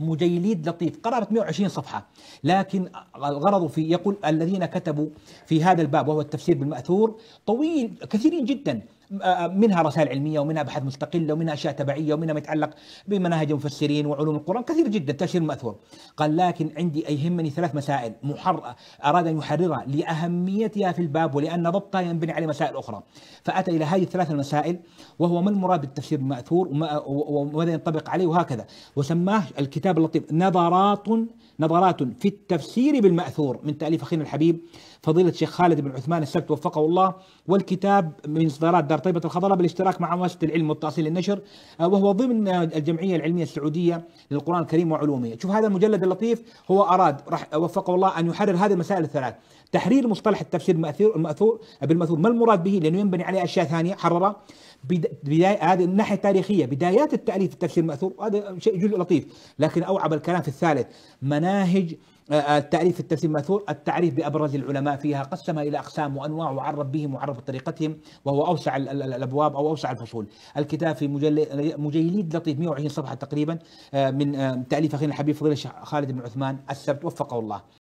مجيليد لطيف قرابة 120 صفحة لكن الغرض في يقول الذين كتبوا في هذا الباب وهو التفسير بالمأثور طويل كثيرين جدا منها رسائل علميه ومنها ابحاث مستقله ومنها اشياء تبعيه ومنها متعلق بمناهج المفسرين وعلوم القران كثير جدا تشير ماثور قال لكن عندي يهمني ثلاث مسائل محر اراد ان يحررها لاهميتها في الباب ولان ضبطها ينبني عليه مسائل اخرى فاتى الى هذه الثلاث المسائل وهو ما المراد بالتفسير الماثور وماذا ينطبق عليه وهكذا وسماه الكتاب اللطيف نظرات نظرات في التفسير بالماثور من تاليف اخينا الحبيب فضيله الشيخ خالد بن عثمان السبت وفقه الله والكتاب من اصدارات دار طيبة الخضراء بالاشتراك مع مؤسسة العلم والتأصيل للنشر آه، وهو ضمن آه، الجمعية العلمية السعودية للقرآن الكريم وعلومه شوف هذا المجلد اللطيف هو أراد راح وفقه الله أن يحرر هذه المسائل الثلاث تحرير مصطلح التفسير المأثور المأثور بالمأثور ما المراد به لأنه ينبني عليه أشياء ثانية حررة بدايه هذه الناحيه التاريخيه بدايات التاليف التفسير الماثور هذا شيء جزء لطيف لكن اوعب الكلام في الثالث مناهج آه، آه، التأليف في التفسير الماثور التعريف بابرز العلماء فيها قسم الى اقسام وانواع وعرب بهم وعرف بطريقتهم وهو اوسع الابواب او اوسع الفصول الكتاب في مجلد لطيف 120 صفحه تقريبا آه، من تاليف اخينا الحبيب فضيله الشيخ خالد بن عثمان السبت وفقه الله